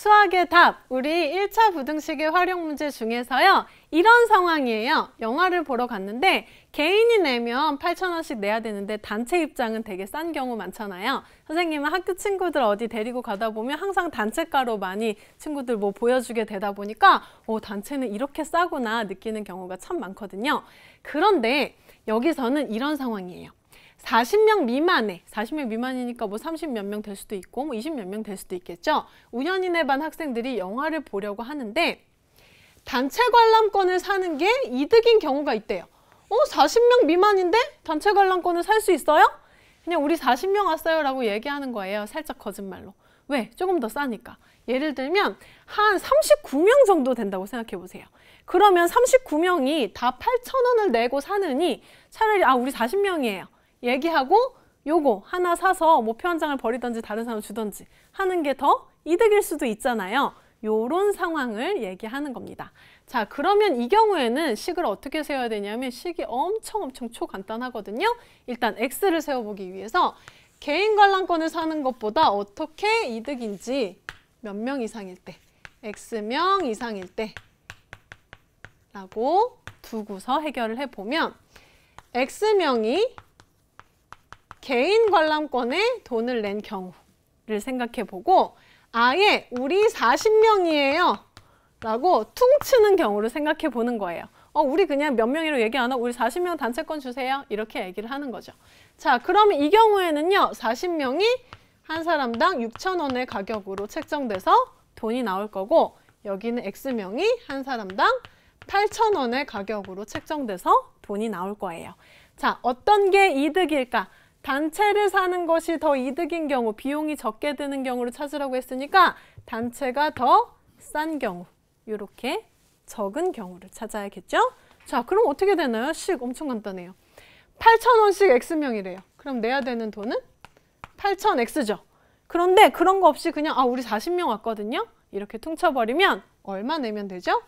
수학의 답, 우리 1차 부등식의 활용 문제 중에서요. 이런 상황이에요. 영화를 보러 갔는데 개인이 내면 8 0 0 0원씩 내야 되는데 단체 입장은 되게 싼 경우 많잖아요. 선생님은 학교 친구들 어디 데리고 가다 보면 항상 단체가로 많이 친구들 뭐 보여주게 되다 보니까 어, 단체는 이렇게 싸구나 느끼는 경우가 참 많거든요. 그런데 여기서는 이런 상황이에요. 40명 미만에 40명 미만이니까 뭐 30 몇 명 될 수도 있고 뭐 20 몇 명 될 수도 있겠죠. 우연인의 반 학생들이 영화를 보려고 하는데 단체 관람권을 사는 게 이득인 경우가 있대요. 어 40명 미만인데 단체 관람권을 살 수 있어요? 그냥 우리 40명 왔어요 라고 얘기하는 거예요. 살짝 거짓말로. 왜? 조금 더 싸니까. 예를 들면 한 39명 정도 된다고 생각해 보세요. 그러면 39명이 다 8,000원을 내고 사느니 차라리 아 우리 40명이에요. 얘기하고 요거 하나 사서 목표 뭐 한 장을 버리든지 다른 사람 주든지 하는 게 더 이득일 수도 있잖아요. 요런 상황을 얘기하는 겁니다. 자 그러면 이 경우에는 식을 어떻게 세워야 되냐면 식이 엄청 엄청 초간단하거든요. 일단 X를 세워보기 위해서 개인 관람권을 사는 것보다 어떻게 이득인지 몇 명 이상일 때 X명 이상일 때 라고 두고서 해결을 해보면 X명이 개인 관람권에 돈을 낸 경우를 생각해보고 아예 우리 40명이에요 라고 퉁치는 경우를 생각해보는 거예요. 어, 우리 그냥 몇 명이라고 얘기 안 하고 우리 40명 단체권 주세요. 이렇게 얘기를 하는 거죠. 자, 그러면 이 경우에는요. 40명이 한 사람당 6천원의 가격으로 책정돼서 돈이 나올 거고 여기는 X명이 한 사람당 8천원의 가격으로 책정돼서 돈이 나올 거예요. 자, 어떤 게 이득일까? 단체를 사는 것이 더 이득인 경우, 비용이 적게 드는 경우를 찾으라고 했으니까 단체가 더 싼 경우, 이렇게 적은 경우를 찾아야겠죠? 자, 그럼 어떻게 되나요? 식 엄청 간단해요. 8,000원씩 X명이래요. 그럼 내야 되는 돈은 8,000X죠. 그런데 그런 거 없이 그냥 아 우리 40명 왔거든요. 이렇게 퉁쳐버리면 얼마 내면 되죠?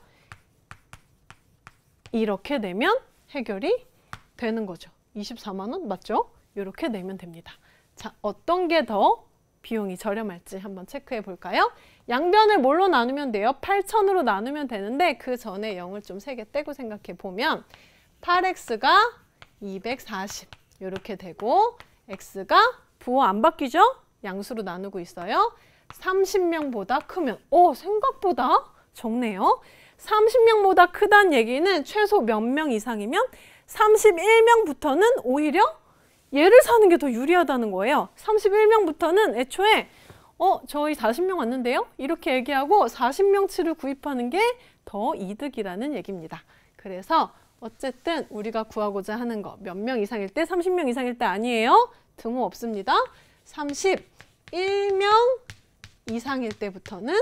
이렇게 내면 해결이 되는 거죠. 24만 원 맞죠? 이렇게 내면 됩니다. 자, 어떤 게 더 비용이 저렴할지 한번 체크해 볼까요? 양변을 뭘로 나누면 돼요? 8천으로 나누면 되는데 그 전에 0을 좀 세게 떼고 생각해 보면 8x가 240 이렇게 되고 x가 부호 안 바뀌죠? 양수로 나누고 있어요. 30명보다 크면 오 어, 생각보다 적네요. 30명보다 크다는 얘기는 최소 몇 명 이상이면 31명부터는 오히려 얘를 사는 게 더 유리하다는 거예요. 31명부터는 애초에 어, 저희 40명 왔는데요? 이렇게 얘기하고 40명치를 구입하는 게 더 이득이라는 얘기입니다. 그래서 어쨌든 우리가 구하고자 하는 거 몇 명 이상일 때 30명 이상일 때 아니에요. 등호 없습니다. 31명 이상일 때부터는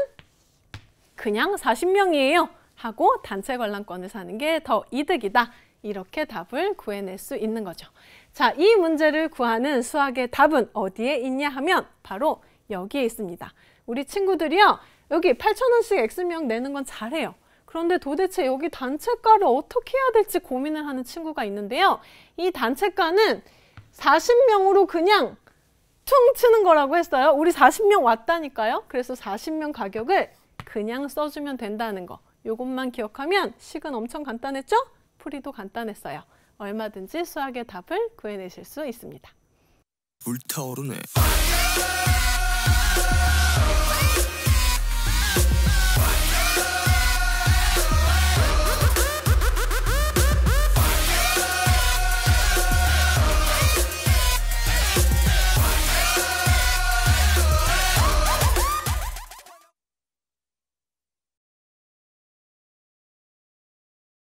그냥 40명이에요 하고 단체 관람권을 사는 게 더 이득이다. 이렇게 답을 구해낼 수 있는 거죠. 자, 이 문제를 구하는 수학의 답은 어디에 있냐 하면 바로 여기에 있습니다. 우리 친구들이요. 여기 8,000원씩 X명 내는 건 잘해요. 그런데 도대체 여기 단체가를 어떻게 해야 될지 고민을 하는 친구가 있는데요. 이 단체가는 40명으로 그냥 퉁 치는 거라고 했어요. 우리 40명 왔다니까요. 그래서 40명 가격을 그냥 써주면 된다는 거. 이것만 기억하면 식은 엄청 간단했죠? 풀이도 간단했어요. 얼마든지 수학의 답을 구해내실 수 있습니다. 불타오르네.